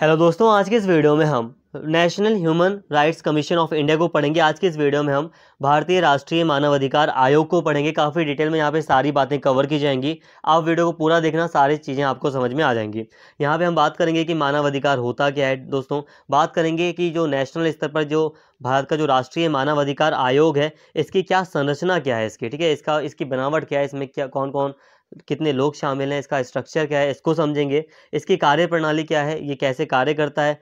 hello दोस्तों आज के इस वीडियो में हम national human rights commission of India को पढ़ेंगे आज के इस वीडियो में हम भारतीय राष्ट्रीय मानवाधिकार आयोग को पढ़ेंगे काफ़ी डिटेल में यहाँ पे सारी बातें कवर की जाएंगी आप वीडियो को पूरा देखना सारी चीज़ें आपको समझ में आ जाएंगी यहाँ पे हम बात करेंगे कि मानवाधिकार होता क्या है दोस्तों बात करेंगे कि जो नेशनल स्तर पर जो भारत का जो राष्ट्रीय मानवाधिकार आयोग है इसकी क्या संरचना क्या है इसकी ठीक है इसका इसकी बनावट क्या है इसमें क्या कौन कौन कितने लोग शामिल हैं इसका स्ट्रक्चर क्या है इसको समझेंगे इसकी कार्य प्रणाली क्या है ये कैसे कार्य करता है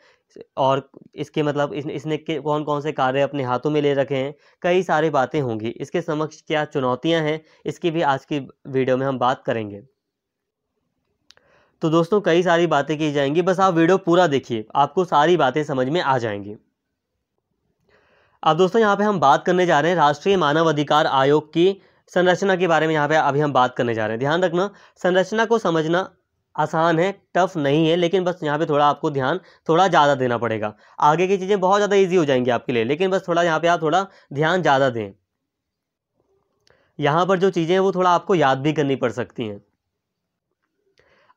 और इसके मतलब इस, इसने कौन कौन से कार्य अपने हाथों में ले रखे हैं कई सारी बातें होंगी इसके समक्ष क्या चुनौतियां हैं इसकी भी आज की वीडियो में हम बात करेंगे तो दोस्तों कई सारी बातें की जाएंगी बस आप वीडियो पूरा देखिए आपको सारी बातें समझ में आ जाएंगी अब दोस्तों यहाँ पे हम बात करने जा रहे हैं राष्ट्रीय मानव अधिकार आयोग की संरचना के बारे में यहाँ पे अभी हम बात करने जा रहे हैं ध्यान रखना संरचना को समझना आसान है टफ नहीं है लेकिन बस यहाँ पे थोड़ा आपको ध्यान थोड़ा ज़्यादा देना पड़ेगा आगे की चीज़ें बहुत ज़्यादा इजी हो जाएंगी आपके लिए लेकिन बस थोड़ा यहाँ पे आप थोड़ा ध्यान ज़्यादा दें यहाँ पर जो चीज़ें हैं वो थोड़ा आपको याद भी करनी पड़ सकती हैं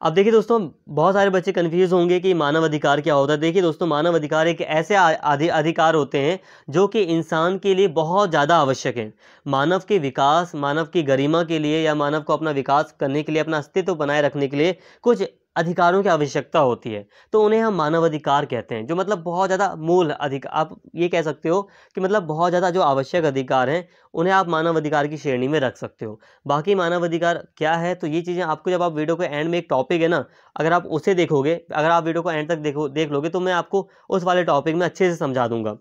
अब देखिए दोस्तों बहुत सारे बच्चे कन्फ्यूज़ होंगे कि मानव अधिकार क्या होता है देखिए दोस्तों मानव अधिकार एक ऐसे अधिकार होते हैं जो कि इंसान के लिए बहुत ज़्यादा आवश्यक हैं मानव के विकास मानव की गरिमा के लिए या मानव को अपना विकास करने के लिए अपना अस्तित्व बनाए रखने के लिए कुछ अधिकारों की आवश्यकता होती है तो उन्हें हम मानवाधिकार कहते हैं जो मतलब बहुत ज़्यादा मूल अधिक आप ये कह सकते हो कि मतलब बहुत ज़्यादा जो आवश्यक अधिकार हैं उन्हें आप मानवाधिकार की श्रेणी में रख सकते हो बाकी मानवाधिकार क्या है तो ये चीज़ें आपको जब आप वीडियो के एंड में एक टॉपिक है ना अगर आप उसे देखोगे अगर आप वीडियो को एंड तक देखो देख लोगे तो मैं आपको उस वाले टॉपिक में अच्छे से समझा दूंगा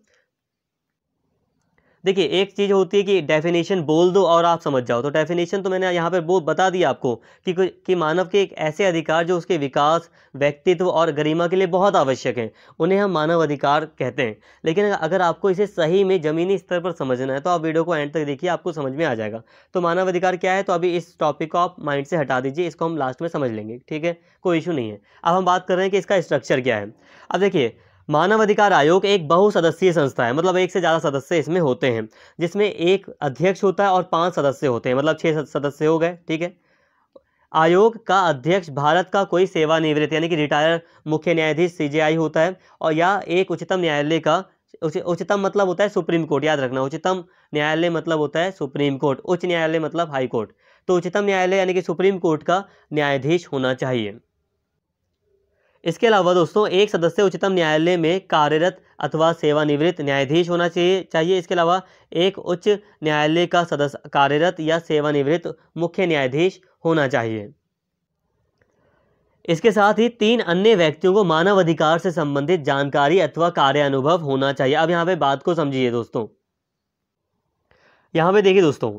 देखिए एक चीज़ होती है कि डेफिनेशन बोल दो और आप समझ जाओ तो डेफिनेशन तो मैंने यहाँ पर बहुत बता दिया आपको कि कि मानव के एक ऐसे अधिकार जो उसके विकास व्यक्तित्व और गरिमा के लिए बहुत आवश्यक हैं उन्हें हम मानव अधिकार कहते हैं लेकिन अगर आपको इसे सही में ज़मीनी स्तर पर समझना है तो आप वीडियो को एंड तक देखिए आपको समझ में आ जाएगा तो मानव अधिकार क्या है तो अभी इस टॉपिक को आप माइंड से हटा दीजिए इसको हम लास्ट में समझ लेंगे ठीक है कोई इशू नहीं है अब हम बात कर रहे हैं कि इसका स्ट्रक्चर क्या है अब देखिए मानव अधिकार आयोग एक बहुसदस्यीय संस्था है मतलब एक से ज़्यादा सदस्य इसमें होते हैं जिसमें एक अध्यक्ष होता है और पाँच सदस्य होते हैं मतलब छः सदस्य हो गए ठीक है आयोग का अध्यक्ष भारत का कोई सेवानिवृत्त यानी कि रिटायर मुख्य न्यायाधीश सीजेआई होता है और या एक उच्चतम न्यायालय का उच्चतम मतलब होता है सुप्रीम कोर्ट याद रखना उच्चतम न्यायालय मतलब होता है सुप्रीम कोर्ट उच्च न्यायालय मतलब हाई कोर्ट तो उच्चतम न्यायालय यानी कि सुप्रीम कोर्ट का न्यायाधीश होना चाहिए इसके अलावा दोस्तों एक सदस्य उच्चतम न्यायालय में कार्यरत अथवा सेवानिवृत्त न्यायाधीश होना चाहिए चाहिए इसके अलावा एक उच्च न्यायालय का सदस्य कार्यरत या सेवानिवृत्त मुख्य न्यायाधीश होना चाहिए इसके साथ ही तीन अन्य व्यक्तियों को मानव अधिकार से संबंधित जानकारी अथवा कार्य अनुभव होना चाहिए अब यहाँ पे बात को समझिए दोस्तों यहाँ पे देखिए दोस्तों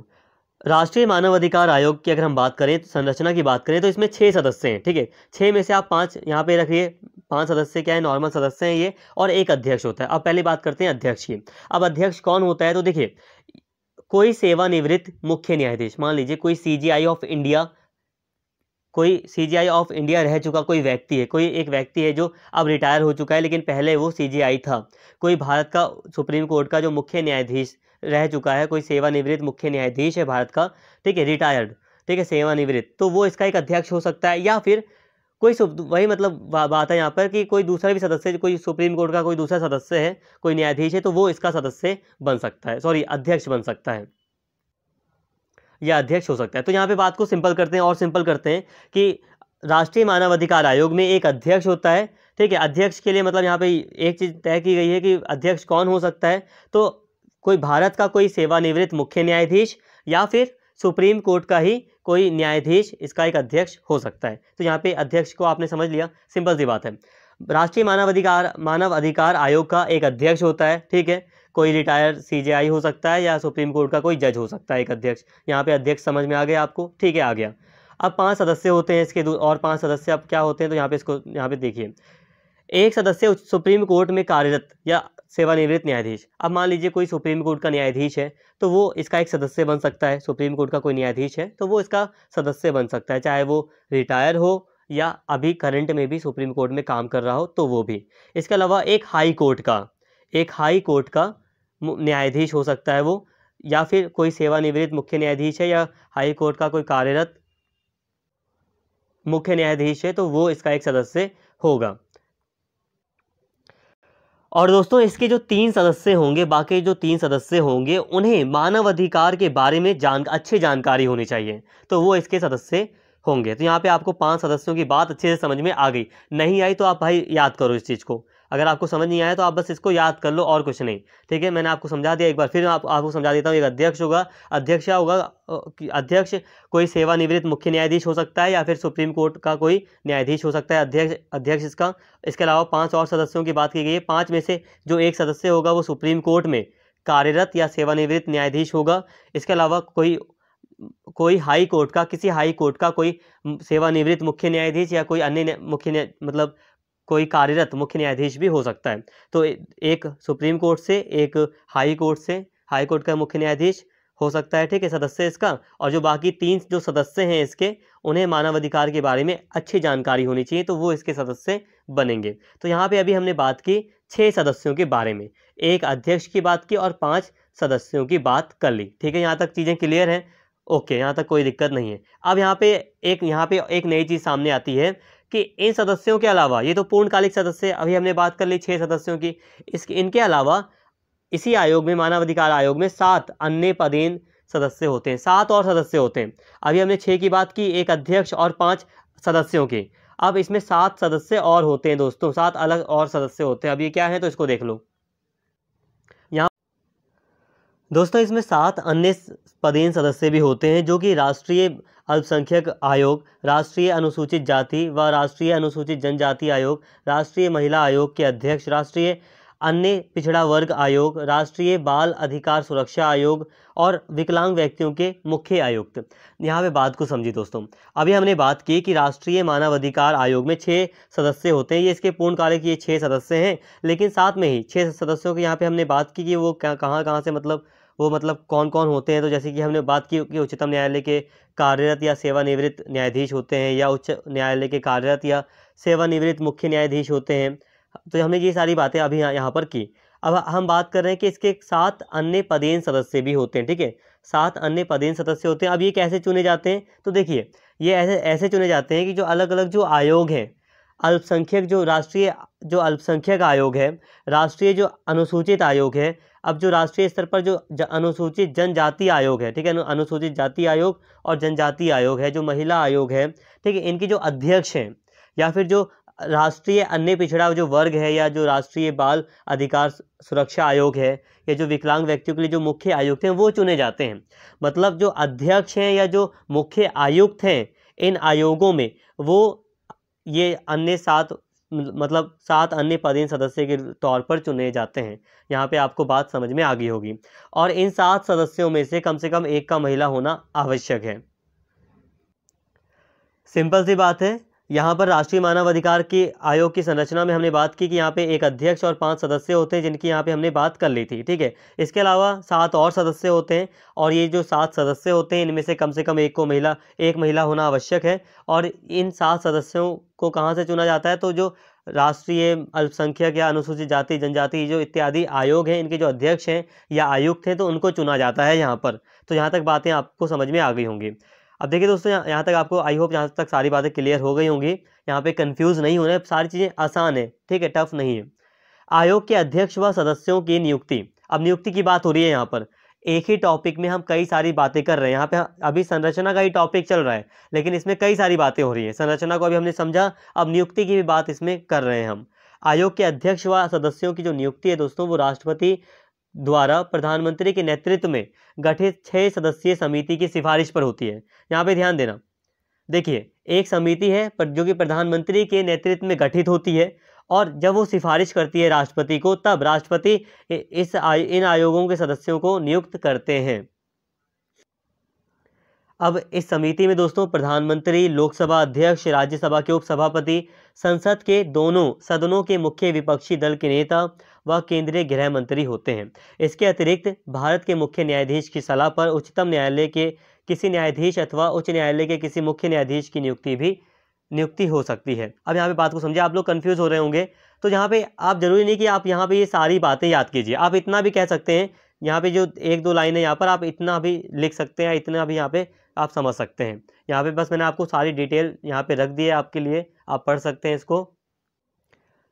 राष्ट्रीय मानवाधिकार आयोग की अगर हम बात करें तो संरचना की बात करें तो इसमें छः सदस्य हैं ठीक है छः में से आप पाँच यहाँ पे रखिए पांच सदस्य क्या है नॉर्मल सदस्य हैं ये और एक अध्यक्ष होता है अब पहले बात करते हैं अध्यक्ष की अब अध्यक्ष कौन होता है तो देखिए कोई सेवानिवृत्त मुख्य न्यायाधीश मान लीजिए कोई आई ऑफ इंडिया कोई आई ऑफ इंडिया रह चुका कोई व्यक्ति है कोई एक व्यक्ति है जो अब रिटायर हो चुका है लेकिन पहले वो आई था कोई भारत का सुप्रीम कोर्ट का जो मुख्य न्यायाधीश रह चुका है कोई सेवानिवृत्त मुख्य न्यायाधीश है भारत का ठीक है रिटायर्ड ठीक है सेवानिवृत्त तो वो इसका एक अध्यक्ष हो सकता है या फिर कोई वही मतलब बात है यहाँ पर कि कोई दूसरा भी सदस्य कोई सुप्रीम कोर्ट का कोई दूसरा सदस्य है कोई न्यायाधीश है तो वो इसका सदस्य बन सकता है सॉरी अध्यक्ष बन सकता है या अध्यक्ष हो सकता है तो यहाँ पे बात को सिंपल करते हैं और सिंपल करते हैं कि राष्ट्रीय मानवाधिकार आयोग में एक अध्यक्ष होता है ठीक है अध्यक्ष के लिए मतलब यहाँ पे एक चीज़ तय की गई है कि अध्यक्ष कौन हो सकता है तो कोई भारत का कोई सेवानिवृत्त मुख्य न्यायाधीश या फिर सुप्रीम कोर्ट का ही कोई न्यायाधीश इसका एक अध्यक्ष हो सकता है तो यहाँ पे अध्यक्ष को आपने समझ लिया सिंपल सी बात है राष्ट्रीय मानव अधिकार मानव अधिकार आयोग का एक अध्यक्ष होता है ठीक है कोई रिटायर सीजेआई हो सकता है या सुप्रीम कोर्ट का कोई जज हो सकता है एक अध्यक्ष यहाँ पे अध्यक्ष समझ में आ गया आपको ठीक है आ गया अब पांच सदस्य होते हैं इसके और पांच सदस्य अब क्या होते हैं तो यहाँ पे इसको यहाँ पे देखिए एक सदस्य सुप्रीम कोर्ट में कार्यरत या सेवानिवृत्त न्यायाधीश अब मान लीजिए कोई सुप्रीम कोर्ट का न्यायाधीश है तो वो इसका एक सदस्य बन सकता है सुप्रीम कोर्ट का कोई न्यायाधीश है तो वो इसका सदस्य बन सकता है चाहे वो रिटायर हो या अभी करंट में भी सुप्रीम कोर्ट में काम कर रहा हो तो वो भी इसके अलावा एक हाई कोर्ट का एक हाई कोर्ट का न्यायाधीश हो सकता है वो या फिर कोई सेवानिवृत्त मुख्य न्यायाधीश है या हाई कोर्ट का कोई कार्यरत मुख्य न्यायाधीश है तो वो इसका एक सदस्य होगा और दोस्तों इसके जो तीन सदस्य होंगे बाकी जो तीन सदस्य होंगे उन्हें मानव अधिकार के बारे में जान अच्छी जानकारी होनी चाहिए तो वो इसके सदस्य होंगे तो यहाँ पे आपको पांच सदस्यों की बात अच्छे से समझ में आ गई नहीं आई तो आप भाई याद करो इस चीज़ को अगर आपको समझ नहीं आया तो आप बस इसको याद कर लो और कुछ नहीं ठीक है मैंने आपको समझा दिया एक बार फिर आप, आपको समझा देता हूँ एक अध्यक्ष होगा अध्यक्ष होगा अध्यक्ष कोई सेवानिवृत्त मुख्य न्यायाधीश हो सकता है या फिर सुप्रीम कोर्ट का कोई न्यायाधीश हो सकता है अध्यक्ष अध्यक्ष इसका इसके अलावा पाँच और सदस्यों की बात की गई है पाँच में से जो एक सदस्य होगा वो सुप्रीम कोर्ट में कार्यरत या सेवानिवृत्त न्यायाधीश होगा इसके अलावा कोई कोई हाई कोर्ट का किसी हाई कोर्ट का कोई सेवानिवृत्त मुख्य न्यायाधीश या कोई अन्य मुख्य मतलब कोई कार्यरत मुख्य न्यायाधीश भी हो सकता है तो एक सुप्रीम कोर्ट से एक हाई कोर्ट से हाई कोर्ट का मुख्य न्यायाधीश हो सकता है ठीक है सदस्य इसका और जो बाकी तीन जो सदस्य हैं इसके उन्हें मानवाधिकार के बारे में अच्छी जानकारी होनी चाहिए तो वो इसके सदस्य बनेंगे तो यहाँ पर अभी हमने बात की छः सदस्यों के बारे में एक अध्यक्ष की बात की और पाँच सदस्यों की बात कर ली ठीक है यहाँ तक चीज़ें क्लियर हैं ओके यहाँ तक कोई दिक्कत नहीं है अब यहाँ पे एक यहाँ पे एक नई चीज़ सामने आती है कि इन सदस्यों के अलावा ये तो पूर्णकालिक सदस्य अभी हमने बात कर ली छः सदस्यों की इसके इनके अलावा इसी आयोग में मानवाधिकार आयोग में सात अन्य पदेन सदस्य होते हैं सात और सदस्य होते हैं अभी हमने छः की बात की एक अध्यक्ष और पाँच सदस्यों के अब इसमें सात सदस्य और होते हैं दोस्तों सात अलग और सदस्य होते हैं अब ये क्या है तो इसको देख लो यहाँ दोस्तों इसमें सात अन्य पदेन सदस्य भी होते हैं जो कि राष्ट्रीय अल्पसंख्यक आयोग राष्ट्रीय अनुसूचित जाति व राष्ट्रीय अनुसूचित जनजाति आयोग राष्ट्रीय महिला आयोग के अध्यक्ष राष्ट्रीय अन्य पिछड़ा वर्ग आयोग राष्ट्रीय बाल अधिकार सुरक्षा आयोग और विकलांग व्यक्तियों के मुख्य आयुक्त यहाँ पे बात को समझिए दोस्तों अभी हमने बात की कि राष्ट्रीय मानवाधिकार आयोग में छः सदस्य होते हैं ये इसके पूर्ण कार्य के ये छः सदस्य हैं लेकिन साथ में ही छः सदस्यों की यहाँ पे हमने बात की कि वो कहाँ कहाँ से मतलब वो मतलब कौन कौन होते हैं तो जैसे कि हमने बात की कि उच्चतम न्यायालय के कार्यरत या सेवानिवृत्त न्यायाधीश होते हैं या उच्च न्यायालय के कार्यरत या सेवानिवृत्त मुख्य न्यायाधीश होते हैं तो हमने ये सारी बातें अभी यहाँ पर की अब हम बात कर रहे हैं कि इसके सात अन्य पदेन सदस्य भी होते हैं ठीक है सात अन्य पदेन सदस्य होते हैं अब ये कैसे चुने जाते हैं तो देखिए ये ऐसे ऐसे चुने जाते हैं कि जो अलग अलग जो आयोग हैं अल्पसंख्यक जो राष्ट्रीय जो अल्पसंख्यक आयोग है राष्ट्रीय जो अनुसूचित आयोग है अब जो राष्ट्रीय स्तर पर जो ज, अनुसूचित जनजाति आयोग है ठीक है अनुसूचित जाति आयोग और जनजाति आयोग है जो महिला आयोग है ठीक है इनकी जो अध्यक्ष हैं या फिर जो राष्ट्रीय अन्य पिछड़ा जो वर्ग है या जो राष्ट्रीय बाल अधिकार सुरक्षा आयोग है या जो विकलांग व्यक्तियों के लिए जो मुख्य आयुक्त हैं वो चुने जाते हैं मतलब जो अध्यक्ष हैं या जो मुख्य आयुक्त हैं इन आयोगों में वो ये अन्य सात मतलब सात अन्य पदेन सदस्य के तौर पर चुने जाते हैं यहाँ पे आपको बात समझ में आ गई होगी और इन सात सदस्यों में से कम से कम एक का महिला होना आवश्यक है सिंपल सी बात है यहाँ पर राष्ट्रीय मानवाधिकार के आयोग की संरचना में हमने बात की कि यहाँ पे एक अध्यक्ष और पांच सदस्य होते हैं जिनकी यहाँ पे हमने बात कर ली थी ठीक है इसके अलावा सात और सदस्य होते हैं और ये जो सात सदस्य होते हैं इनमें से कम से कम एक को महिला एक महिला होना आवश्यक है और इन सात सदस्यों को कहाँ से चुना जाता है तो जो राष्ट्रीय अल्पसंख्यक या अनुसूचित जाति जनजाति जो इत्यादि आयोग हैं इनके जो अध्यक्ष हैं या आयुक्त हैं तो उनको चुना जाता है यहाँ पर तो यहाँ तक बातें आपको समझ में आ गई होंगी अब देखिए दोस्तों यहाँ यहाँ तक आपको आई होप यहाँ तक सारी बातें क्लियर हो गई होंगी यहाँ पे कंफ्यूज नहीं हैं सारी चीज़ें आसान है ठीक है टफ नहीं है आयोग के अध्यक्ष व सदस्यों की नियुक्ति अब नियुक्ति की बात हो रही है यहाँ पर एक ही टॉपिक में हम कई सारी बातें कर रहे हैं यहाँ पे अभी संरचना का ही टॉपिक चल रहा है लेकिन इसमें कई सारी बातें हो रही है संरचना को अभी हमने समझा अब नियुक्ति की भी बात इसमें कर रहे हैं हम आयोग के अध्यक्ष व सदस्यों की जो नियुक्ति है दोस्तों वो राष्ट्रपति द्वारा प्रधानमंत्री के नेतृत्व में गठित छः सदस्यीय समिति की सिफारिश पर होती है यहाँ पे ध्यान देना देखिए एक समिति है पर जो कि प्रधानमंत्री के नेतृत्व में गठित होती है और जब वो सिफारिश करती है राष्ट्रपति को तब राष्ट्रपति इस आय, इन आयोगों के सदस्यों को नियुक्त करते हैं अब इस समिति में दोस्तों प्रधानमंत्री लोकसभा अध्यक्ष राज्यसभा के उपसभापति संसद के दोनों सदनों के मुख्य विपक्षी दल के नेता व केंद्रीय गृह मंत्री होते हैं इसके अतिरिक्त भारत के मुख्य न्यायाधीश की सलाह पर उच्चतम न्यायालय के किसी न्यायाधीश अथवा उच्च न्यायालय के किसी मुख्य न्यायाधीश की नियुक्ति भी नियुक्ति हो सकती है अब यहाँ पे बात को समझे आप लोग कन्फ्यूज हो रहे होंगे तो यहाँ पे आप जरूरी नहीं कि आप यहाँ पे ये सारी बातें याद कीजिए आप इतना भी कह सकते हैं यहाँ पे जो एक दो लाइन है यहाँ पर आप इतना भी लिख सकते हैं इतना भी यहाँ पे आप समझ सकते हैं यहाँ पे बस मैंने आपको सारी डिटेल यहाँ पे रख दी है आपके लिए आप पढ़ सकते हैं इसको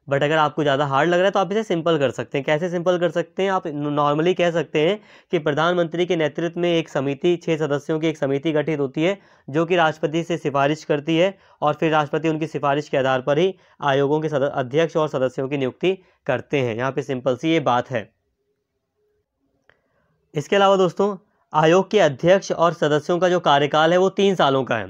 बट अगर आपको ज़्यादा हार्ड लग रहा है तो आप इसे सिंपल कर सकते हैं कैसे सिंपल कर सकते हैं आप नॉर्मली कह सकते हैं कि प्रधानमंत्री के नेतृत्व में एक समिति छः सदस्यों की एक समिति गठित होती है जो कि राष्ट्रपति से सिफारिश करती है और फिर राष्ट्रपति उनकी सिफारिश के आधार पर ही आयोगों के अध्यक्ष और सदस्यों की नियुक्ति करते हैं यहाँ पर सिंपल सी ये बात है इसके अलावा दोस्तों आयोग के अध्यक्ष और सदस्यों का जो कार्यकाल है वो तीन सालों का है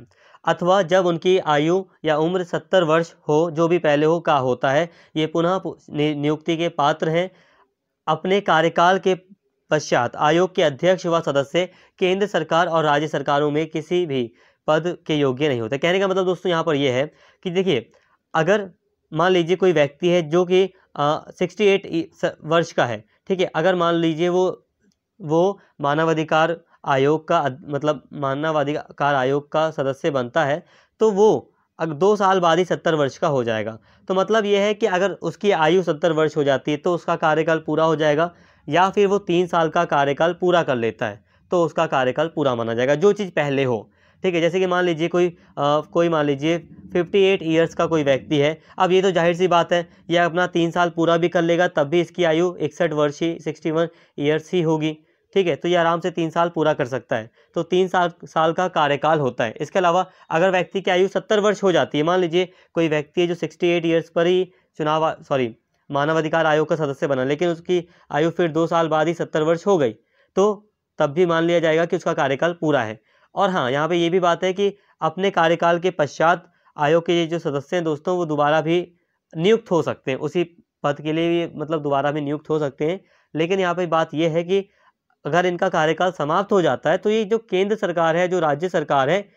अथवा जब उनकी आयु या उम्र सत्तर वर्ष हो जो भी पहले हो का होता है ये पुनः नियुक्ति के पात्र हैं अपने कार्यकाल के पश्चात आयोग के अध्यक्ष व सदस्य केंद्र सरकार और राज्य सरकारों में किसी भी पद के योग्य नहीं होते कहने का मतलब दोस्तों यहाँ पर यह है कि देखिए अगर मान लीजिए कोई व्यक्ति है जो कि सिक्सटी एट वर्ष का है ठीक है अगर मान लीजिए वो वो मानवाधिकार आयोग का मतलब मानवाधिकार आयोग का सदस्य बनता है तो वो अगर दो साल बाद ही सत्तर वर्ष का हो जाएगा तो मतलब ये है कि अगर उसकी आयु सत्तर वर्ष हो जाती है तो उसका कार्यकाल पूरा हो जाएगा या फिर वो तीन साल का कार्यकाल पूरा कर लेता है तो उसका कार्यकाल पूरा माना जाएगा जो चीज़ पहले हो ठीक है जैसे कि मान लीजिए कोई आ, कोई मान लीजिए 58 एट ईयर्स का कोई व्यक्ति है अब ये तो जाहिर सी बात है ये अपना तीन साल पूरा भी कर लेगा तब भी इसकी आयु इकसठ वर्ष ही सिक्सटी वन ईयर्स ही होगी ठीक है तो ये आराम से तीन साल पूरा कर सकता है तो तीन साल साल का कार्यकाल होता है इसके अलावा अगर व्यक्ति की आयु सत्तर वर्ष हो जाती है मान लीजिए कोई व्यक्ति है जो सिक्सटी एट ईयर्स पर ही चुनाव सॉरी मानवाधिकार आयोग का सदस्य बना लेकिन उसकी आयु फिर दो साल बाद ही सत्तर वर्ष हो गई तो तब भी मान लिया जाएगा कि उसका कार्यकाल पूरा है और हाँ यहाँ पे ये भी बात है कि अपने कार्यकाल के पश्चात आयोग के ये जो सदस्य हैं दोस्तों वो दोबारा भी नियुक्त हो सकते हैं उसी पद के लिए भी मतलब दोबारा भी नियुक्त हो सकते हैं लेकिन यहाँ पे बात यह है कि अगर इनका कार्यकाल समाप्त हो जाता है तो ये जो केंद्र सरकार है जो राज्य सरकार है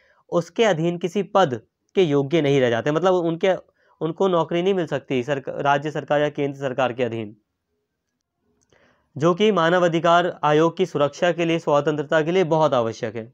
उसके अधीन किसी पद के योग्य नहीं रह जाते मतलब उनके उनको नौकरी नहीं मिल सकती सरक, राज्य सरकार या केंद्र सरकार के अधीन जो कि मानव अधिकार आयोग की सुरक्षा के लिए स्वतंत्रता के लिए बहुत आवश्यक है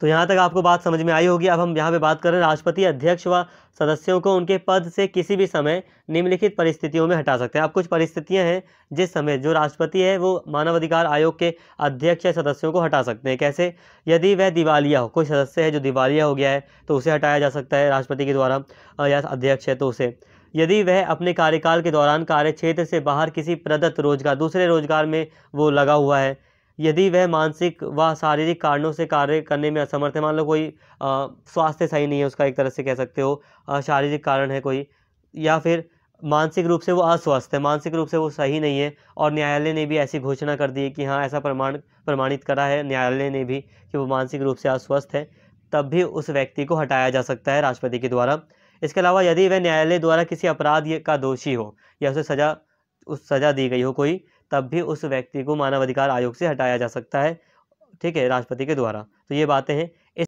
तो यहाँ तक आपको बात समझ में आई होगी अब हम यहाँ पे बात कर रहे हैं राष्ट्रपति अध्यक्ष व सदस्यों को उनके पद से किसी भी समय निम्नलिखित परिस्थितियों में हटा सकते हैं अब कुछ परिस्थितियाँ हैं जिस समय जो राष्ट्रपति है वो मानवाधिकार आयोग के अध्यक्ष या सदस्यों को हटा सकते हैं कैसे यदि वह दिवालिया हो कोई सदस्य है जो दिवालिया हो गया है तो उसे हटाया जा सकता है राष्ट्रपति के द्वारा या अध्यक्ष है तो उसे यदि वह अपने कार्यकाल के दौरान कार्य क्षेत्र से बाहर किसी प्रदत्त रोजगार दूसरे रोजगार में वो लगा हुआ है यदि वह मानसिक व शारीरिक कारणों से कार्य करने में असमर्थ है मान लो कोई स्वास्थ्य सही नहीं है उसका एक तरह से कह सकते हो शारीरिक कारण है कोई या फिर मानसिक रूप से वो अस्वस्थ है मानसिक रूप से वो सही नहीं है और न्यायालय ने भी ऐसी घोषणा कर दी है कि हाँ ऐसा प्रमाण प्रमाणित करा है न्यायालय ने भी कि वो मानसिक रूप से अस्वस्थ है तब भी उस व्यक्ति को हटाया जा सकता है राष्ट्रपति के द्वारा इसके अलावा यदि वह न्यायालय द्वारा किसी अपराध का दोषी हो या उसे सजा उस सज़ा दी गई हो कोई तब भी उस व्यक्ति को मानवाधिकार आयोग से हटाया जा सकता है ठीक है राष्ट्रपति के द्वारा तो ये बातें हैं इस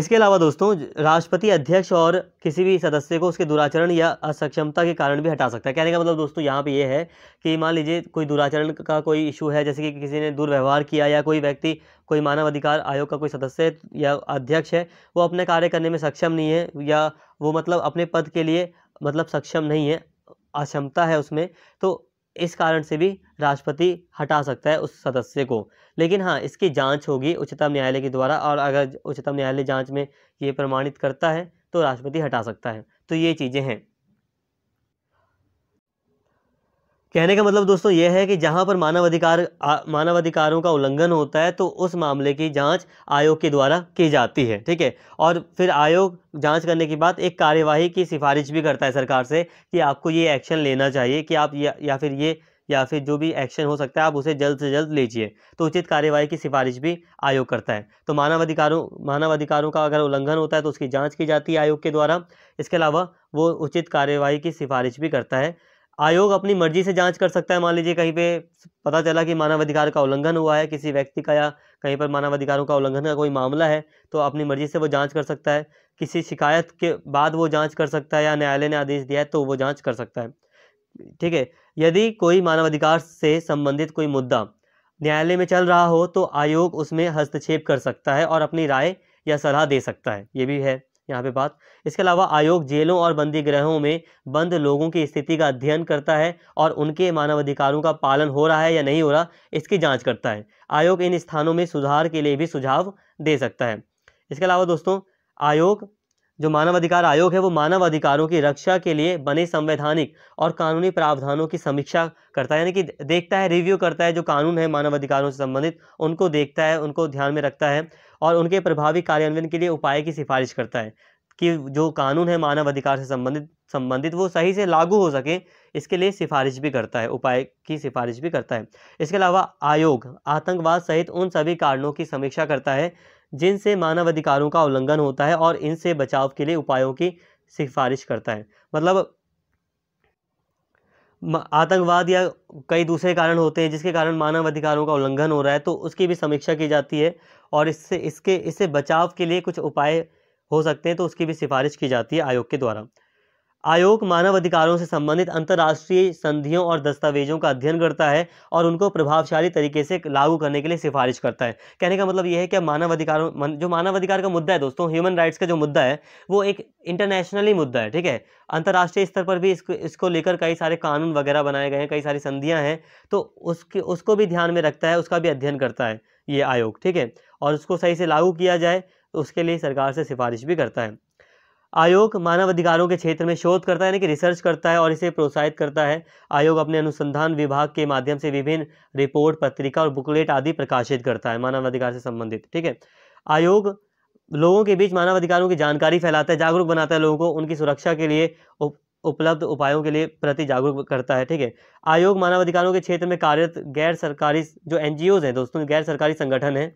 इसके अलावा दोस्तों राष्ट्रपति अध्यक्ष और किसी भी सदस्य को उसके दुराचरण या असक्षमता के कारण भी हटा सकता है कहने का मतलब दोस्तों यहाँ पे ये है कि मान लीजिए कोई दुराचरण का कोई इशू है जैसे कि किसी ने दुर्व्यवहार किया या कोई व्यक्ति कोई मानवाधिकार आयोग का कोई सदस्य या अध्यक्ष है वो अपने कार्य करने में सक्षम नहीं है या वो मतलब अपने पद के लिए मतलब सक्षम नहीं है अक्षमता है उसमें तो इस कारण से भी राष्ट्रपति हटा सकता है उस सदस्य को लेकिन हाँ इसकी जांच होगी उच्चतम न्यायालय के द्वारा और अगर उच्चतम न्यायालय जांच में ये प्रमाणित करता है तो राष्ट्रपति हटा सकता है तो ये चीज़ें हैं कहने का मतलब दोस्तों यह है कि जहां पर मानवाधिकार मानवाधिकारों का उल्लंघन होता है तो उस मामले की जांच आयोग के द्वारा की जाती है ठीक है और फिर आयोग जांच करने के बाद एक कार्यवाही की सिफारिश भी करता है सरकार से कि आपको ये एक्शन लेना चाहिए कि आप या, या फिर ये या फिर जो भी एक्शन हो सकता है आप उसे जल्द से जल्द लीजिए तो उचित कार्यवाही की सिफारिश भी आयोग करता है तो मानवाधिकारों मानवाधिकारों का अगर उल्लंघन होता है तो उसकी जांच की जाती है आयोग के द्वारा इसके अलावा वो उचित कार्यवाही की सिफारिश भी करता है आयोग अपनी मर्जी से जांच कर सकता है मान लीजिए कहीं पे पता चला कि मानवाधिकार का उल्लंघन हुआ है किसी व्यक्ति का या कहीं पर मानवाधिकारों का उल्लंघन का कोई मामला है तो अपनी मर्जी से वो जांच कर सकता है किसी शिकायत के बाद वो जांच कर सकता है या न्यायालय ने आदेश दिया है तो वो जाँच कर सकता है ठीक है यदि कोई मानवाधिकार से संबंधित कोई मुद्दा न्यायालय में चल रहा हो तो आयोग उसमें हस्तक्षेप कर सकता है और अपनी राय या सलाह दे सकता है ये भी है यहाँ पे बात इसके अलावा आयोग जेलों और बंदी ग्रहों में बंद लोगों की स्थिति का अध्ययन करता है और उनके मानवाधिकारों का पालन हो रहा है या नहीं हो रहा इसकी जाँच करता है आयोग इन स्थानों में सुधार के लिए भी सुझाव दे सकता है इसके अलावा दोस्तों आयोग जो मानवाधिकार आयोग है वो मानवाधिकारों की रक्षा के लिए बने संवैधानिक और कानूनी प्रावधानों की समीक्षा करता है यानी कि देखता है रिव्यू करता है जो कानून है मानवाधिकारों से संबंधित उनको देखता है उनको ध्यान में रखता है और उनके प्रभावी कार्यान्वयन के लिए उपाय की सिफारिश करता है कि जो कानून है मानवाधिकार से संबंधित संबंधित वो सही से लागू हो सके इसके लिए सिफारिश भी करता है उपाय की सिफारिश भी करता है इसके अलावा आयोग आतंकवाद सहित उन सभी कारणों की समीक्षा करता है जिनसे मानवाधिकारों का उल्लंघन होता है और इनसे बचाव के लिए उपायों की सिफारिश करता है मतलब आतंकवाद या कई दूसरे कारण होते हैं जिसके कारण मानव अधिकारों का उल्लंघन हो रहा है तो उसकी भी समीक्षा की जाती है और इससे इसके इससे बचाव के लिए कुछ उपाय हो सकते हैं तो उसकी भी सिफारिश की जाती है आयोग के द्वारा आयोग मानव अधिकारों से संबंधित अंतर्राष्ट्रीय संधियों और दस्तावेजों का अध्ययन करता है और उनको प्रभावशाली तरीके से लागू करने के लिए सिफारिश करता है कहने का मतलब यह है कि मानव अधिकारों जो मानव अधिकार का मुद्दा है दोस्तों ह्यूमन राइट्स का जो मुद्दा है वो एक इंटरनेशनली मुद्दा है ठीक है अंतर्राष्ट्रीय स्तर पर भी इसको इसको लेकर कई सारे कानून वगैरह बनाए गए हैं कई सारी संधियाँ हैं तो उसके उसको भी ध्यान में रखता है उसका भी अध्ययन करता है ये आयोग ठीक है और उसको सही से लागू किया जाए तो उसके लिए सरकार से सिफारिश भी करता है आयोग मानवाधिकारों के क्षेत्र में शोध करता है यानी कि रिसर्च करता है और इसे प्रोत्साहित करता है आयोग अपने अनुसंधान विभाग के माध्यम से विभिन्न रिपोर्ट पत्रिका और बुकलेट आदि प्रकाशित करता है मानवाधिकार से संबंधित ठीक है आयोग लोगों के बीच मानवाधिकारों की जानकारी फैलाता है जागरूक बनाता है लोगों को उनकी सुरक्षा के लिए उप, उपलब्ध उपायों के लिए प्रति जागरूक करता है ठीक है आयोग मानवाधिकारों के क्षेत्र में कार्यरत गैर सरकारी जो एन हैं दोस्तों गैर सरकारी संगठन हैं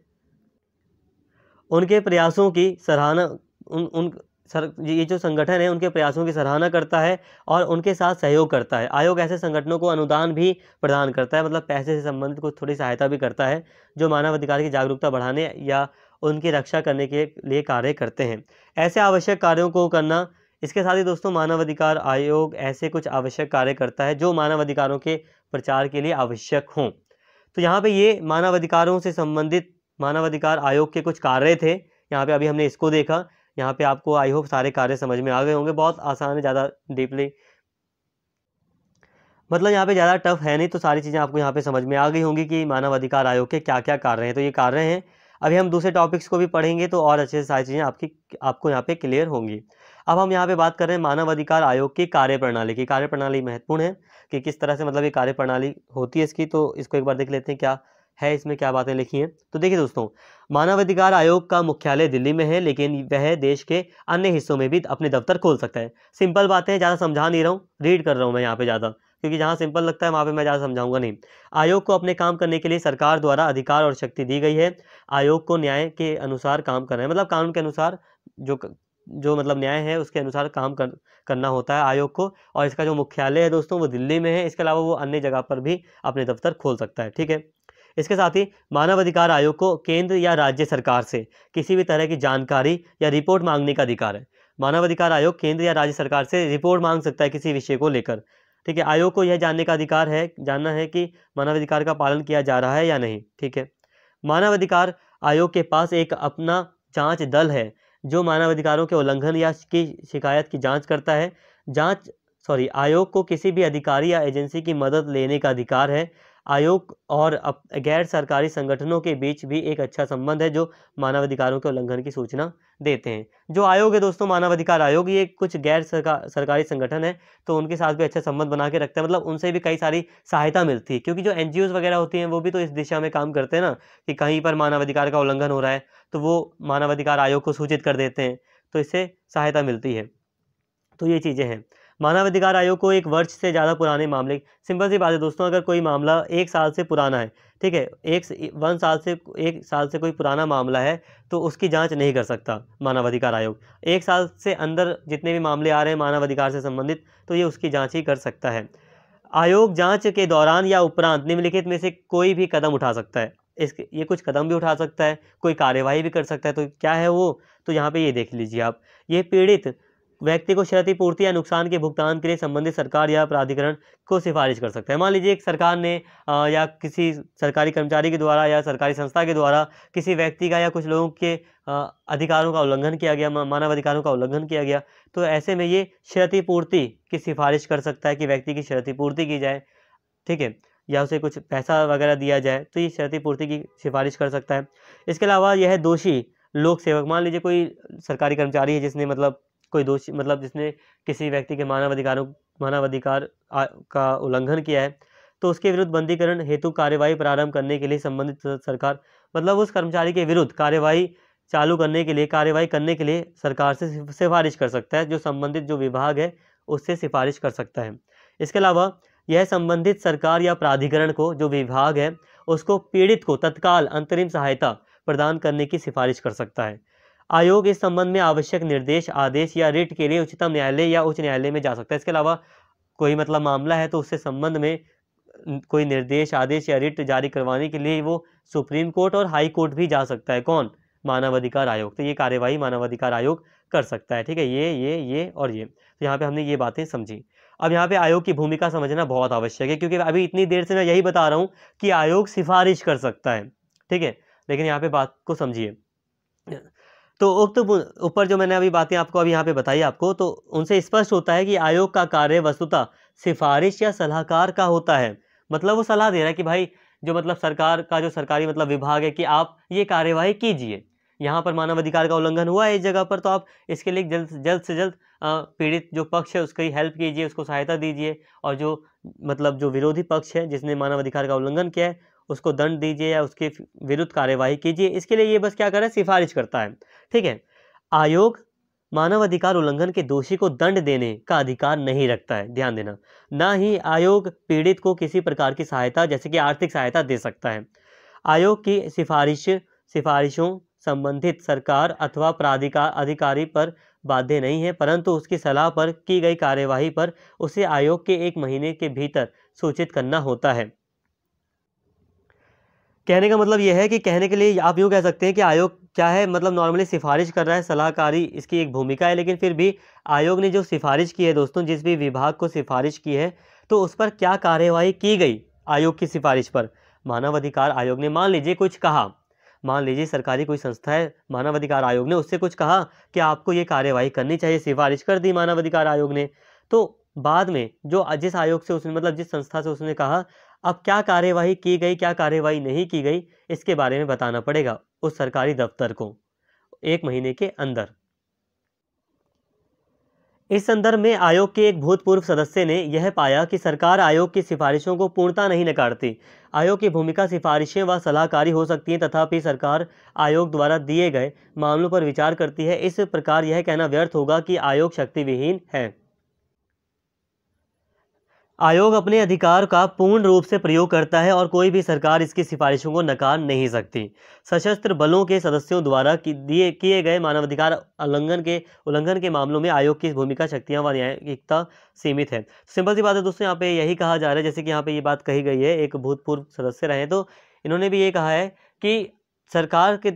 उनके प्रयासों की सराहना उन उन सर ये जो संगठन है उनके प्रयासों की सराहना करता है और उनके साथ सहयोग करता है आयोग ऐसे संगठनों को अनुदान भी प्रदान करता है मतलब पैसे से संबंधित कुछ थोड़ी सहायता भी करता है जो मानवाधिकार की जागरूकता बढ़ाने या उनकी रक्षा करने के लिए कार्य करते हैं ऐसे आवश्यक कार्यों को करना इसके साथ ही दोस्तों मानवाधिकार आयोग ऐसे कुछ आवश्यक कार्य करता है जो मानवाधिकारों के प्रचार के लिए आवश्यक हों तो यहाँ पे ये मानवाधिकारों से संबंधित मानवाधिकार आयोग के कुछ कार्य थे यहाँ पे अभी हमने इसको देखा यहाँ पे आपको आई होप सारे कार्य समझ में आ गए होंगे बहुत आसान है ज़्यादा डीपली मतलब यहाँ पे ज़्यादा टफ है नहीं तो सारी चीज़ें आपको यहाँ पे समझ में आ गई होंगी कि मानव अधिकार आयोग के क्या क्या कार्य हैं तो ये कार्य हैं अभी हम दूसरे टॉपिक्स को भी पढ़ेंगे तो और अच्छे से सारी चीज़ें आपकी आपको यहाँ पे क्लियर होंगी अब हम यहाँ पे बात कर रहे हैं मानव अधिकार आयोग की कार्यप्रणाली की कार्यप्रणाली महत्वपूर्ण है कि किस तरह से मतलब ये कार्यप्रणाली होती है इसकी तो इसको एक बार देख लेते हैं क्या है इसमें क्या बातें लिखी हैं तो देखिए दोस्तों मानवाधिकार आयोग का मुख्यालय दिल्ली में है लेकिन वह देश के अन्य हिस्सों में भी अपने दफ्तर खोल सकता है सिंपल बातें ज़्यादा समझा नहीं रहा हूँ रीड कर रहा हूँ मैं यहाँ पे ज़्यादा क्योंकि जहाँ सिंपल लगता है वहाँ पे मैं ज़्यादा समझाऊंगा नहीं आयोग को अपने काम करने के लिए सरकार द्वारा अधिकार और शक्ति दी गई है आयोग को न्याय के अनुसार काम करना है मतलब कानून के अनुसार जो जो मतलब न्याय है उसके अनुसार काम कर, करना होता है आयोग को और इसका जो मुख्यालय है दोस्तों वो दिल्ली में है इसके अलावा वो अन्य जगह पर भी अपने दफ्तर खोल सकता है ठीक है इसके साथ ही मानवाधिकार आयोग को केंद्र या राज्य सरकार से किसी भी तरह की जानकारी या रिपोर्ट मांगने का अधिकार है मानवाधिकार आयोग केंद्र या राज्य सरकार से रिपोर्ट मांग सकता है किसी विषय को लेकर ठीक है आयोग को यह जानने का अधिकार है जानना है कि मानवाधिकार का पालन किया जा रहा है या नहीं ठीक है मानवाधिकार आयोग के पास एक अपना जांच दल है जो मानवाधिकारों के उल्लंघन या की शिकायत की जांच करता है जांच सॉरी आयोग को किसी भी अधिकारी या एजेंसी की मदद लेने का अधिकार है आयोग और गैर सरकारी संगठनों के बीच भी एक अच्छा संबंध है जो मानवाधिकारों के उल्लंघन की सूचना देते हैं जो आयोग है दोस्तों मानवाधिकार आयोग ये कुछ गैर सरका, सरकारी संगठन है तो उनके साथ भी अच्छा संबंध बना के रखते हैं मतलब उनसे भी कई सारी सहायता मिलती है क्योंकि जो एन वगैरह होती हैं वो भी तो इस दिशा में काम करते हैं ना कि कहीं पर मानवाधिकार का उल्लंघन हो रहा है तो वो मानवाधिकार आयोग को सूचित कर देते हैं तो इससे सहायता मिलती है तो ये चीज़ें हैं मानवाधिकार आयोग को एक वर्ष से ज़्यादा पुराने मामले सिंपल सी बात है दोस्तों अगर कोई मामला एक साल से पुराना है ठीक है एक वन साल से एक साल से कोई पुराना मामला है तो उसकी जांच नहीं कर सकता मानवाधिकार आयोग एक साल से अंदर जितने भी मामले आ रहे हैं मानवाधिकार से संबंधित तो ये उसकी जाँच ही कर सकता है आयोग जाँच के दौरान या उपरांत निम्नलिखित में से कोई भी कदम उठा सकता है इस ये कुछ कदम भी उठा सकता है कोई कार्यवाही भी कर सकता है तो क्या है वो तो यहाँ पे ये देख लीजिए आप ये पीड़ित व्यक्ति को क्षतिपूर्ति या नुकसान के भुगतान के लिए संबंधित सरकार या प्राधिकरण को सिफारिश कर सकता है मान लीजिए एक सरकार ने आ, या किसी सरकारी कर्मचारी के द्वारा या सरकारी संस्था के द्वारा किसी व्यक्ति का या कुछ लोगों के आ, अधिकारों का उल्लंघन किया गया मानव अधिकारों का उल्लंघन किया गया तो ऐसे में ये क्षतिपूर्ति की सिफारिश कर सकता है कि व्यक्ति की क्षतिपूर्ति की जाए ठीक है या उसे कुछ पैसा वगैरह दिया जाए तो ये क्षतिपूर्ति की सिफारिश कर सकता है इसके अलावा यह दोषी लोक सेवक मान लीजिए कोई सरकारी कर्मचारी है जिसने मतलब कोई दोषी मतलब जिसने किसी व्यक्ति के मानवाधिकारों मानवाधिकार का उल्लंघन किया है तो उसके विरुद्ध बंदीकरण हेतु कार्यवाही प्रारंभ करने के लिए संबंधित सरकार मतलब उस कर्मचारी के विरुद्ध कार्यवाही चालू करने के लिए कार्यवाही करने के लिए सरकार से सिफारिश कर सकता है जो संबंधित जो विभाग है उससे सिफारिश कर सकता है इसके अलावा यह संबंधित सरकार या प्राधिकरण को जो विभाग है उसको पीड़ित को तत्काल अंतरिम सहायता प्रदान करने की सिफारिश कर सकता है आयोग इस संबंध में आवश्यक निर्देश आदेश या रिट के लिए उच्चतम न्यायालय या उच्च न्यायालय में जा सकता है इसके अलावा कोई मतलब मामला है तो उससे संबंध में कोई निर्देश आदेश या रिट जारी करवाने के लिए वो सुप्रीम कोर्ट और हाई कोर्ट भी जा सकता है कौन मानवाधिकार आयोग तो ये कार्यवाही मानवाधिकार आयोग कर सकता है ठीक है ये ये ये और ये तो यहाँ पे हमने ये बातें समझी अब यहाँ पे आयोग की भूमिका समझना बहुत आवश्यक है क्योंकि अभी इतनी देर से मैं यही बता रहा हूँ कि आयोग सिफारिश कर सकता है ठीक है लेकिन यहाँ पे बात को समझिए तो उक्त ऊपर जो मैंने अभी बातें आपको अभी यहाँ पे बताई आपको तो उनसे स्पष्ट होता है कि आयोग का कार्य वस्तुता सिफारिश या सलाहकार का होता है मतलब वो सलाह दे रहा है कि भाई जो मतलब सरकार का जो सरकारी मतलब विभाग है कि आप ये कार्यवाही कीजिए यहाँ पर मानवाधिकार का उल्लंघन हुआ है इस जगह पर तो आप इसके लिए जल्द जल्द से जल्द पीड़ित जो पक्ष है उसकी हेल्प कीजिए उसको सहायता दीजिए और जो मतलब जो विरोधी पक्ष है जिसने मानवाधिकार का उल्लंघन किया है उसको दंड दीजिए या उसके विरुद्ध कार्यवाही कीजिए इसके लिए ये बस क्या करें सिफारिश करता है ठीक है आयोग मानव अधिकार उल्लंघन के दोषी को दंड देने का अधिकार नहीं रखता है ध्यान देना ना ही आयोग पीड़ित को किसी प्रकार की सहायता जैसे कि आर्थिक सहायता दे सकता है आयोग की सिफारिश सिफारिशों संबंधित सरकार अथवा प्राधिकार अधिकारी पर बाध्य नहीं है परंतु उसकी सलाह पर की गई कार्यवाही पर उसे आयोग के एक महीने के भीतर सूचित करना होता है कहने का मतलब यह है कि कहने के लिए आप यूँ कह सकते हैं कि आयोग क्या है मतलब नॉर्मली सिफारिश कर रहा है सलाहकारी इसकी एक भूमिका है लेकिन फिर भी आयोग ने जो सिफारिश की है दोस्तों जिस भी विभाग को सिफारिश की है तो उस पर क्या कार्यवाही की गई आयोग की सिफारिश पर मानवाधिकार आयोग ने मान लीजिए कुछ कहा मान लीजिए सरकारी कोई संस्था है मानवाधिकार आयोग ने उससे कुछ कहा कि आपको ये कार्यवाही करनी चाहिए सिफारिश कर दी मानवाधिकार आयोग ने तो बाद में जो जिस आयोग से उसने मतलब जिस संस्था से उसने कहा अब क्या कार्यवाही की गई क्या कार्यवाही नहीं की गई इसके बारे में बताना पड़ेगा उस सरकारी दफ्तर को एक महीने के अंदर इस संदर्भ में आयोग के एक भूतपूर्व सदस्य ने यह पाया कि सरकार आयोग की सिफारिशों को पूर्णता नहीं नकारती आयोग की भूमिका सिफारिशें व सलाहकारी हो सकती हैं तथापि सरकार आयोग द्वारा दिए गए मामलों पर विचार करती है इस प्रकार यह कहना व्यर्थ होगा कि आयोग शक्तिविहीन है आयोग अपने अधिकार का पूर्ण रूप से प्रयोग करता है और कोई भी सरकार इसकी सिफारिशों को नकार नहीं सकती सशस्त्र बलों के सदस्यों द्वारा दिए किए गए मानवाधिकार उल्लंघन के उल्लंघन के मामलों में आयोग की भूमिका शक्तियां व न्यायिकता सीमित है सिंपल सी बात है दोस्तों यहाँ पे यही कहा जा रहा है जैसे कि यहाँ पे ये बात कही गई है एक भूतपूर्व सदस्य रहे तो इन्होंने भी ये कहा है कि सरकार के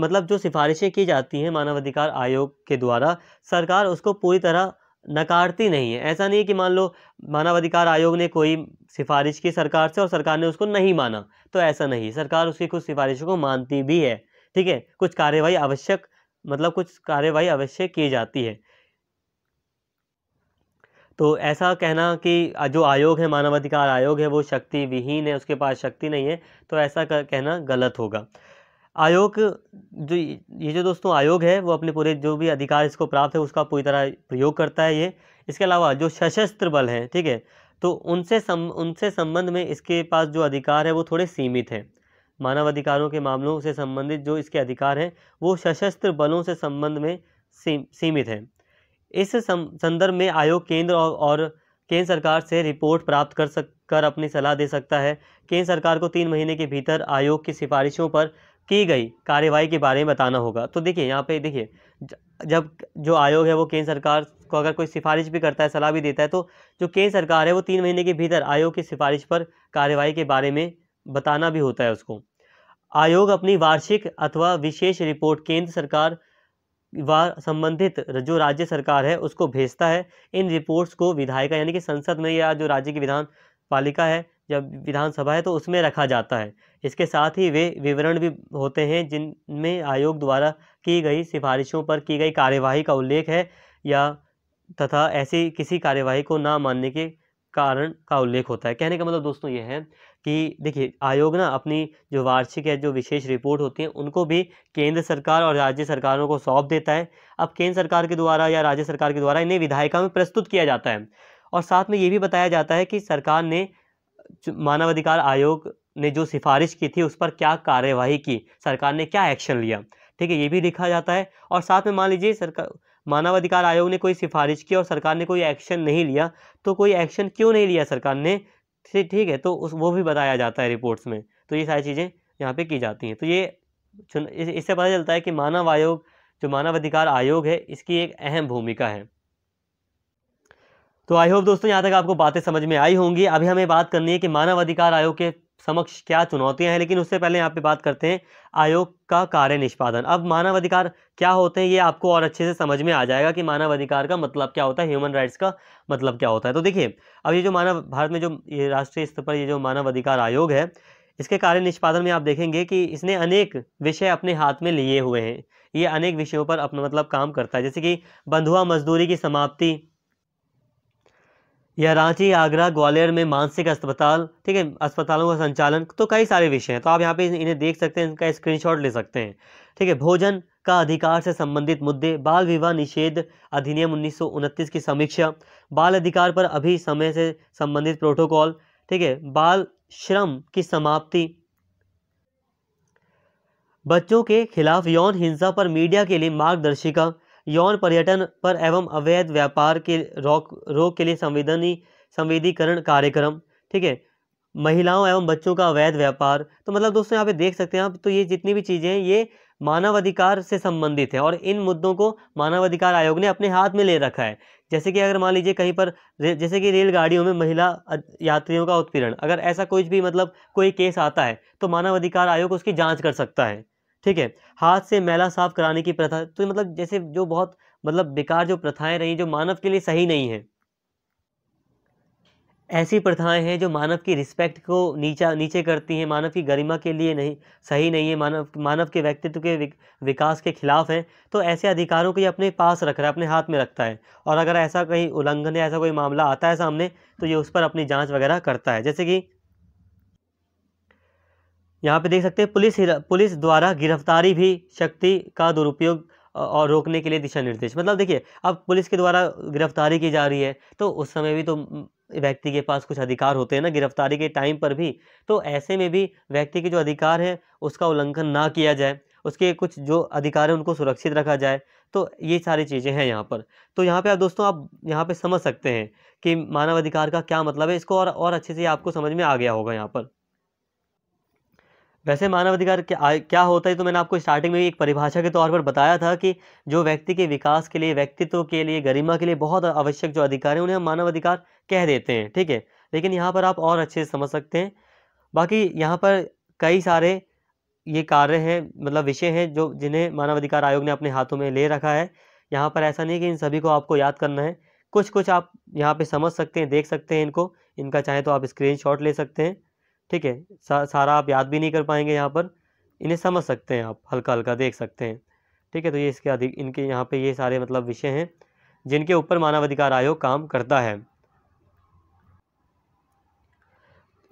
मतलब जो सिफारिशें की जाती हैं मानवाधिकार आयोग के द्वारा सरकार उसको पूरी तरह नकारती नहीं है ऐसा नहीं है कि मान लो मानवाधिकार आयोग ने कोई सिफारिश की सरकार से और सरकार ने उसको नहीं माना तो ऐसा नहीं सरकार उसकी कुछ सिफारिशों को मानती भी है ठीक है कुछ कार्यवाही आवश्यक मतलब कुछ कार्यवाही अवश्य की जाती है तो ऐसा कहना कि जो आयोग है मानवाधिकार आयोग है वो शक्ति विहीन है उसके पास शक्ति नहीं है तो ऐसा कहना गलत होगा आयोग जो ये जो दोस्तों आयोग है वो अपने पूरे जो भी अधिकार इसको प्राप्त है उसका पूरी तरह प्रयोग करता है ये इसके अलावा जो सशस्त्र बल हैं ठीक है तो उनसे सम उनसे संबंध में इसके पास जो अधिकार है वो थोड़े सीमित हैं मानव अधिकारों के मामलों से संबंधित जो इसके अधिकार हैं वो सशस्त्र बलों से संबंध में सी सीमित हैं इस संदर्भ में आयोग केंद्र और, और केंद्र सरकार से रिपोर्ट प्राप्त कर सक कर अपनी सलाह दे सकता है केंद्र सरकार को तीन महीने के भीतर आयोग की सिफारिशों पर की गई कार्रवाई के बारे में बताना होगा तो देखिए यहाँ पे देखिए जब जो आयोग है वो केंद्र सरकार को अगर कोई सिफारिश भी करता है सलाह भी देता है तो जो केंद्र सरकार है वो तीन महीने के भीतर आयोग की सिफारिश पर कार्यवाही के बारे में बताना भी होता है उसको आयोग अपनी वार्षिक अथवा विशेष रिपोर्ट केंद्र सरकार व संबंधित जो राज्य सरकार है उसको भेजता है इन रिपोर्ट्स को विधायिका यानी कि संसद में या जो राज्य की विधान पालिका है जब विधानसभा है तो उसमें रखा जाता है इसके साथ ही वे विवरण भी होते हैं जिनमें आयोग द्वारा की गई सिफारिशों पर की गई कार्यवाही का उल्लेख है या तथा ऐसी किसी कार्यवाही को ना मानने के कारण का उल्लेख होता है कहने का मतलब दोस्तों ये है कि देखिए आयोग ना अपनी जो वार्षिक या जो विशेष रिपोर्ट होती है उनको भी केंद्र सरकार और राज्य सरकारों को सौंप देता है अब केंद्र सरकार के द्वारा या राज्य सरकार के द्वारा इन्हें विधायिका में प्रस्तुत किया जाता है और साथ में ये भी बताया जाता है कि सरकार ने मानवाधिकार आयोग ने जो सिफारिश की थी उस पर क्या कार्यवाही की सरकार ने क्या एक्शन लिया ठीक है ये भी लिखा जाता है और साथ में मान लीजिए सरकार मानवाधिकार आयोग ने कोई सिफारिश की और सरकार ने कोई एक्शन नहीं लिया तो कोई एक्शन क्यों नहीं लिया सरकार ने ठीक है तो उस वो भी बताया जाता है रिपोर्ट्स में तो ये सारी चीज़ें यहाँ पे की जाती हैं तो ये चुन इससे पता चलता है कि मानव आयोग जो मानवाधिकार आयोग है इसकी एक अहम भूमिका है तो आई होप दोस्तों यहाँ तक आपको बातें समझ में आई होंगी अभी हमें बात करनी है कि मानवाधिकार आयोग के समक्ष क्या चुनौतियां हैं लेकिन उससे पहले यहाँ पे बात करते हैं आयोग का कार्य निष्पादन अब मानव अधिकार क्या होते हैं ये आपको और अच्छे से समझ में आ जाएगा कि मानव अधिकार का मतलब क्या होता है ह्यूमन राइट्स का मतलब क्या होता है तो देखिए अब ये जो मानव भारत में जो ये राष्ट्रीय स्तर पर ये जो मानव अधिकार आयोग है इसके कार्य निष्पादन में आप देखेंगे कि इसने अनेक विषय अपने हाथ में लिए हुए हैं ये अनेक विषयों पर अपना मतलब काम करता है जैसे कि बंधुआ मजदूरी की समाप्ति या रांची आगरा ग्वालियर में मानसिक अस्पताल ठीक है अस्पतालों का संचालन तो कई सारे विषय हैं तो आप यहाँ पे इन्हें देख सकते हैं इनका स्क्रीनशॉट ले सकते हैं ठीक है भोजन का अधिकार से संबंधित मुद्दे बाल विवाह निषेध अधिनियम उन्नीस की समीक्षा बाल अधिकार पर अभी समय से संबंधित प्रोटोकॉल ठीक है बाल श्रम की समाप्ति बच्चों के खिलाफ यौन हिंसा पर मीडिया के लिए मार्गदर्शिका यौन पर्यटन पर एवं अवैध व्यापार के रोक रोक के लिए संवेदनी संवेदीकरण कार्यक्रम ठीक है महिलाओं एवं बच्चों का अवैध व्यापार तो मतलब दोस्तों यहाँ पे देख सकते हैं आप तो ये जितनी भी चीज़ें हैं ये मानवाधिकार से संबंधित है और इन मुद्दों को मानवाधिकार आयोग ने अपने हाथ में ले रखा है जैसे कि अगर मान लीजिए कहीं पर जैसे कि रेलगाड़ियों में महिला यात्रियों का उत्पीड़न अगर ऐसा कुछ भी मतलब कोई केस आता है तो मानवाधिकार आयोग उसकी जाँच कर सकता है ठीक है हाथ से मैला साफ कराने की प्रथा तो मतलब जैसे जो बहुत मतलब बेकार जो प्रथाएं रही जो मानव के लिए सही नहीं है ऐसी प्रथाएं हैं जो मानव की रिस्पेक्ट को नीचा नीचे करती हैं मानव की गरिमा के लिए नहीं सही नहीं है मानव मानव के व्यक्तित्व के विकास के खिलाफ हैं तो ऐसे अधिकारों को ये अपने पास रख रहा है अपने हाथ में रखता है और अगर ऐसा कहीं उल्लंघन या ऐसा कोई मामला आता है सामने तो ये उस पर अपनी जांच वगैरह करता है जैसे कि यहाँ पे देख सकते हैं पुलिस पुलिस द्वारा गिरफ्तारी भी शक्ति का दुरुपयोग और रोकने के लिए दिशा निर्देश मतलब देखिए अब पुलिस के द्वारा गिरफ्तारी की जा रही है तो उस समय भी तो व्यक्ति के पास कुछ अधिकार होते हैं ना गिरफ्तारी के टाइम पर भी तो ऐसे में भी व्यक्ति के जो अधिकार है उसका उल्लंघन ना किया जाए उसके कुछ जो अधिकार हैं उनको सुरक्षित रखा जाए तो ये सारी चीज़ें हैं यहाँ पर तो यहाँ पे आप दोस्तों आप यहाँ पे समझ सकते हैं कि मानव अधिकार का क्या मतलब है इसको और और अच्छे से आपको समझ में आ गया होगा यहाँ पर वैसे मानवाधिकार क्या क्या होता है तो मैंने आपको स्टार्टिंग में एक परिभाषा के तौर पर बताया था कि जो व्यक्ति के विकास के लिए व्यक्तित्व के लिए गरिमा के लिए बहुत आवश्यक जो अधिकार हैं उन्हें हम मानवाधिकार कह देते हैं ठीक है लेकिन यहाँ पर आप और अच्छे से समझ सकते हैं बाकी यहाँ पर कई सारे ये कार्य हैं मतलब विषय हैं जो जिन्हें मानवाधिकार आयोग ने अपने हाथों में ले रखा है यहाँ पर ऐसा नहीं कि इन सभी को आपको याद करना है कुछ कुछ आप यहाँ पर समझ सकते हैं देख सकते हैं इनको इनका चाहे तो आप स्क्रीन ले सकते हैं ठीक है सा, सारा आप याद भी नहीं कर पाएंगे यहाँ पर इन्हें समझ सकते हैं आप हल्का हल्का देख सकते हैं ठीक है तो ये इसके अधिक इनके यहाँ पे ये सारे मतलब विषय हैं जिनके ऊपर मानवाधिकार आयोग काम करता है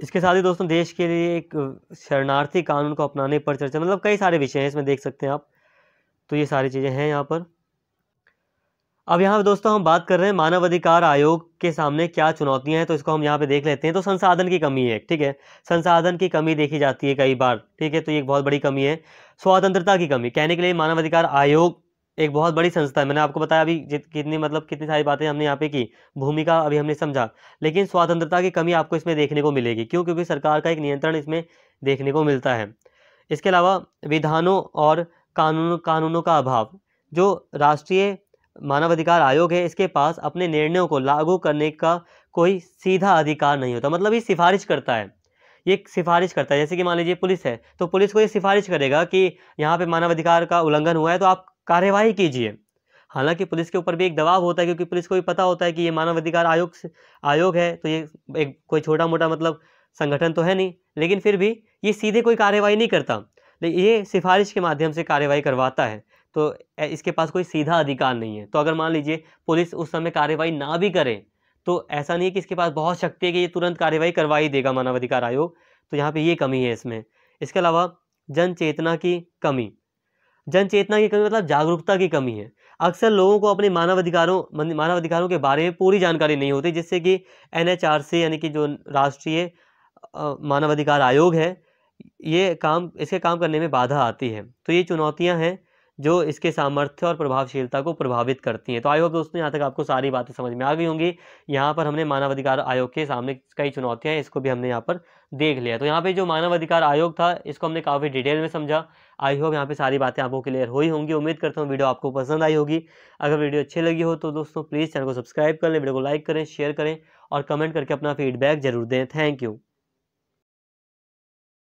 इसके साथ ही दोस्तों देश के लिए एक शरणार्थी कानून को अपनाने पर चर्चा मतलब कई सारे विषय हैं इसमें देख सकते हैं आप तो ये सारी चीज़ें हैं यहाँ पर अब यहाँ पे दोस्तों हम बात कर रहे हैं मानव अधिकार आयोग के सामने क्या चुनौतियां हैं तो इसको हम यहाँ पे देख लेते हैं तो संसाधन की कमी है ठीक है संसाधन की कमी देखी जाती है कई बार ठीक है तो ये एक बहुत बड़ी कमी है स्वतंत्रता की कमी कहने के लिए मानव अधिकार आयोग एक बहुत बड़ी संस्था है मैंने आपको बताया अभी कितनी मतलब कितनी सारी बातें हमने यहाँ पे की भूमिका अभी हमने समझा लेकिन स्वतंत्रता की कमी आपको इसमें देखने को मिलेगी क्यों क्योंकि सरकार का एक नियंत्रण इसमें देखने को मिलता है इसके अलावा विधानों और कानून कानूनों का अभाव जो राष्ट्रीय मानवाधिकार आयोग है इसके पास अपने निर्णयों को लागू करने का कोई सीधा अधिकार नहीं होता मतलब ये सिफारिश करता है ये सिफारिश करता है जैसे कि मान लीजिए पुलिस है तो पुलिस को ये सिफारिश करेगा कि यहाँ पे मानवाधिकार का उल्लंघन हुआ है तो आप कार्यवाही कीजिए हालांकि पुलिस के ऊपर भी एक दबाव होता है क्योंकि पुलिस को भी पता होता है कि ये मानवाधिकार आयोग आयोग है तो ये एक कोई छोटा मोटा मतलब संगठन तो है नहीं लेकिन फिर भी ये सीधे कोई कार्यवाही नहीं करता ये सिफारिश के माध्यम से कार्यवाही करवाता है तो इसके पास कोई सीधा अधिकार नहीं है तो अगर मान लीजिए पुलिस उस समय कार्रवाई ना भी करे तो ऐसा नहीं है कि इसके पास बहुत शक्ति है कि ये तुरंत कार्यवाही करवा ही देगा मानवाधिकार आयोग तो यहाँ पे ये कमी है इसमें इसके अलावा जन चेतना की कमी जन चेतना की कमी मतलब जागरूकता की कमी है अक्सर लोगों को अपने मानवाधिकारों मानवाधिकारों के बारे में पूरी जानकारी नहीं होती जिससे कि एन यानी कि जो राष्ट्रीय मानवाधिकार आयोग है ये काम इसके काम करने में बाधा आती है तो ये चुनौतियाँ हैं जो इसके सामर्थ्य और प्रभावशीलता को प्रभावित करती हैं तो आई होप दोस्तों यहाँ तक आपको सारी बातें समझ में आ गई होंगी यहाँ पर हमने मानवाधिकार आयोग के सामने कई चुनौतियाँ हैं इसको भी हमने यहाँ पर देख लिया तो यहाँ पे जो मानवाधिकार आयोग था इसको हमने काफ़ी डिटेल में समझा आई होप यहाँ पे सारी बातें आपको क्लियर हुई होंगी उम्मीद करता हूँ वीडियो आपको पसंद आई होगी अगर वीडियो अच्छी लगी हो तो दोस्तों प्लीज़ चैनल को सब्सक्राइब कर लें वीडियो को लाइक करें शेयर करें और कमेंट करके अपना फीडबैक जरूर दें थैंक यू